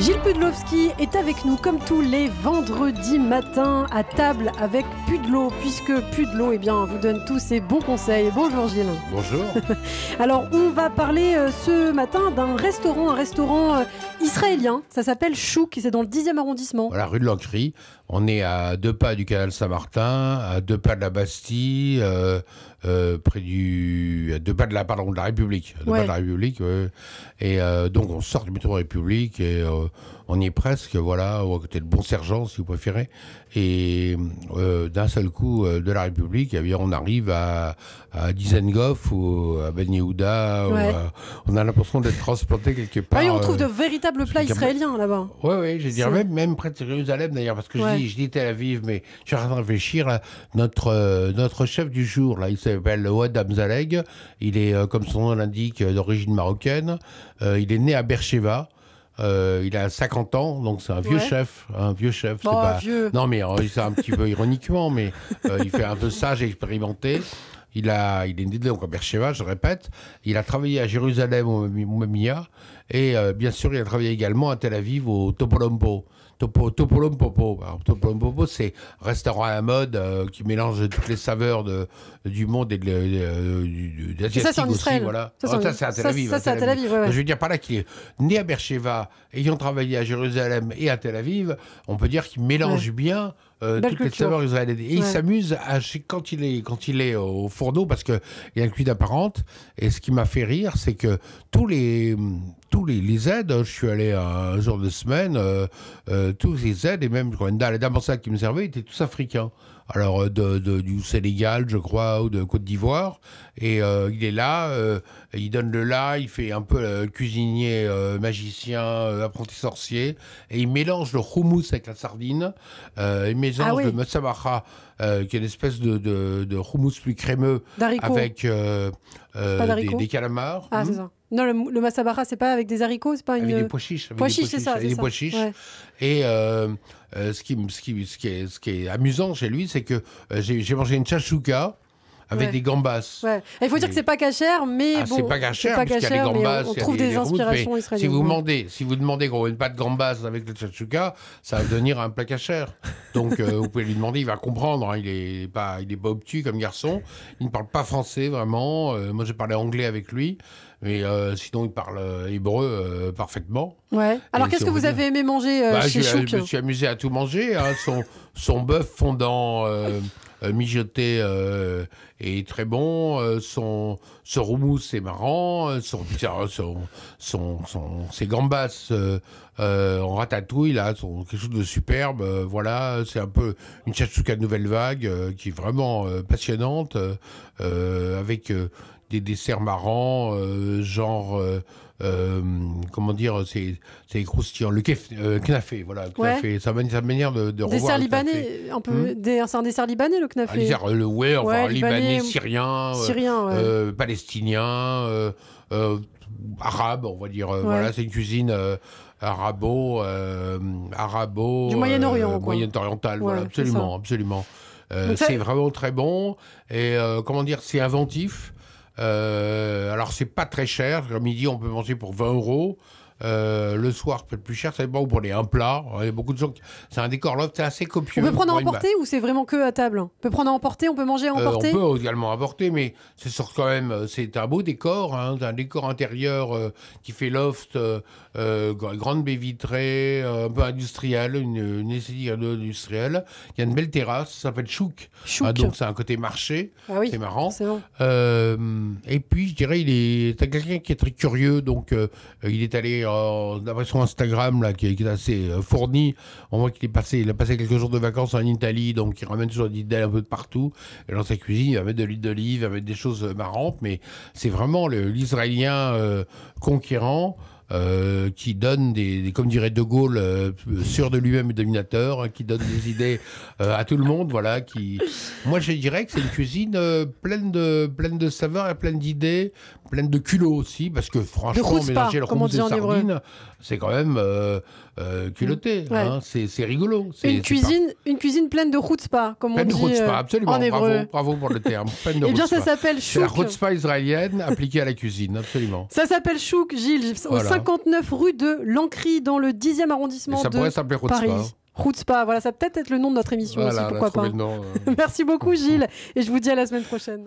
Gilles Pudlowski est avec nous comme tous les vendredis matins à table avec Pudlo, puisque Pudlo eh bien, vous donne tous ses bons conseils. Bonjour Gilles. Bonjour. Alors on va parler euh, ce matin d'un restaurant, un restaurant euh, israélien, ça s'appelle Chouk, et c'est dans le 10e arrondissement. La rue de l'Ancry, on est à deux pas du canal Saint-Martin, à deux pas de la Bastille, euh, près du... à deux pas de la, pardon, de la République. Deux pas de la République, oui. Et donc on sort du métro République et... Euh, on y est presque, voilà, ou à côté de Bon Sergent, si vous préférez. Et euh, d'un seul coup, euh, de la République, eh bien, on arrive à, Dizengoff ou à Ben Yehuda. on a l'impression d'être transporté quelque part. Oui, on trouve de véritables plats israéliens là-bas. Oui, oui, je dirais même, près de Jérusalem d'ailleurs, parce que je, dis, Tel Aviv, mais je suis en train de réfléchir. notre, chef du jour, là, il s'appelle Ouad Amzaleg. Il est, comme son nom l'indique, d'origine marocaine. il est né à Bercheva. Euh, il a 50 ans, donc c'est un vieux chef. Un vieux chef. c'est bah, pas... Non, mais c'est euh, un petit peu ironiquement, mais euh, il fait un peu sage et expérimenté. Il, a, il est né donc à Bercheva, je répète. Il a travaillé à Jérusalem au Memia. Et euh, bien sûr, il a travaillé également à Tel Aviv au Topolompo. Topolompo, c'est un restaurant à la mode euh, qui mélange toutes les saveurs de, du monde et de, euh, de, Ça, c'est en Israël. Ah, ça, c'est à Tel Aviv. Je veux dire par là qu'il est né à Bercheva, ayant travaillé à Jérusalem et à Tel Aviv, on peut dire qu'il mélange bien euh, toutes les saveurs il s'amuse quand il est, quand il est au fourneau, parce qu'il y a une cuite apparente. Et ce qui m'a fait rire, c'est que tous les, tous les, aides. Hein. Je suis allé un jour de semaine, euh, euh, tous les aides, et même quand une la dame en qui me servait étaient tous africains. Alors, euh, de, du Sénégal, je crois, ou de Côte d'Ivoire. Et il est là, il donne le là, il fait un peu cuisinier, magicien, apprenti sorcier. Et il mélange le houmous avec la sardine. il mélange ah le matzabacha, qui est une espèce de, de, plus crémeux, avec des, calamars. Ah, hmm. Non, le, masabara c'est pas avec des haricots, c'est pas une. Avec des pois chiches. Pois chiches, c'est ça. des pois chiches. Et euh, euh, ce, qui, est, qui est amusant chez lui, c'est que euh, j'ai mangé une chachouka avec des gambas. Il faut dire que c'est pas cachère, mais ah, bon, c'est pas cachère, parce y a des gambas, on, trouve des, inspirations israéliennes. Si vous demandez, si vous demandez qu'on ne pas de gambas avec le chachouka, ça va devenir un plat cachère. Donc vous pouvez lui demander, il va comprendre. Hein. il est pas, il est pas obtus comme garçon. Il ne parle pas français vraiment. moi, j'ai parlé anglais avec lui. Mais euh, sinon, il parle euh, hébreu euh, parfaitement. Ouais. Alors, qu'est-ce que vous avez aimé manger bah, chez je, je me suis amusé à tout manger. Hein. Son, son bœuf fondant mijoté est très bon. son, son roumous est marrant. Son, son, son, ses gambas en ratatouille, là, sont quelque chose de superbe. voilà, c'est un peu une chachouka nouvelle vague qui est vraiment passionnante. avec des desserts marrants, euh, genre, euh, euh, comment dire, c'est croustillant. Le kef, knafé, voilà, knafé, ouais. sa, une manière de, de revoir libanais, hmm un peu, c'est un dessert libanais, le knafé. Ah, le ouais, libanais, syrien, syrien palestinien, arabe, on va dire. Voilà, c'est une cuisine arabo, arabo, du Moyen-Orient, moyen-oriental, voilà, absolument, absolument. c'est vraiment très bon et comment dire, c'est inventif. Euh, alors, c'est pas très cher. Comme il dit, on peut manger pour 20 euros. Euh, le soir, peut-être plus cher, ça dépend où pour les un plat. Il y a beaucoup de gens. Qui... C'est un décor loft, c'est assez copieux. On peut prendre à emporter ou c'est vraiment que à table On peut prendre à emporter, on peut manger à euh, emporter On peut également emporter mais c'est sûr quand même. Euh, c'est un beau décor, hein, un décor intérieur qui fait loft, grande baie vitrée, un peu industriel, une, industrielle. Il y a une belle terrasse, ça s'appelle Chouk. Chouk. Ah, donc c'est un côté marché. Ah c'est marrant. et puis, je dirais, il est. quelqu'un qui est très curieux, donc il est allé alors, euh, d'après son Instagram là, qui, est assez euh, fourni, on voit qu'il est passé, il a passé quelques jours de vacances en Italie, donc il ramène toujours idées un peu de partout. Et dans sa cuisine, il va mettre de l'huile d'olive, il va mettre des choses euh, marrantes, mais c'est vraiment l'Israélien conquérant. Euh, qui donne des, comme dirait De Gaulle, euh, sûr de lui-même et dominateur, hein, qui donne des idées euh, à tout le monde, voilà. Qui, moi, je dirais que c'est une cuisine pleine de pleine de saveurs et pleine d'idées, pleine de culot aussi, parce que franchement, mélanger le rhum et sardines, c'est quand même culotté. Mm, hein, c'est rigolo. Une cuisine, une cuisine pleine de spa comme on dit. Pleine de absolument. bravo, bravo pour le terme. Pleine de et eh bien, ça s'appelle chouk. la spa israélienne appliquée à la cuisine, absolument. Ça s'appelle chouk, Gilles. Au 59 rue de l'Ancry, dans le 10e arrondissement ça de pourrait s'appeler Paris. Hein. voilà, ça peut être être le nom de notre émission aussi, pourquoi pas. Euh. Merci beaucoup Gilles, et je vous dis à la semaine prochaine.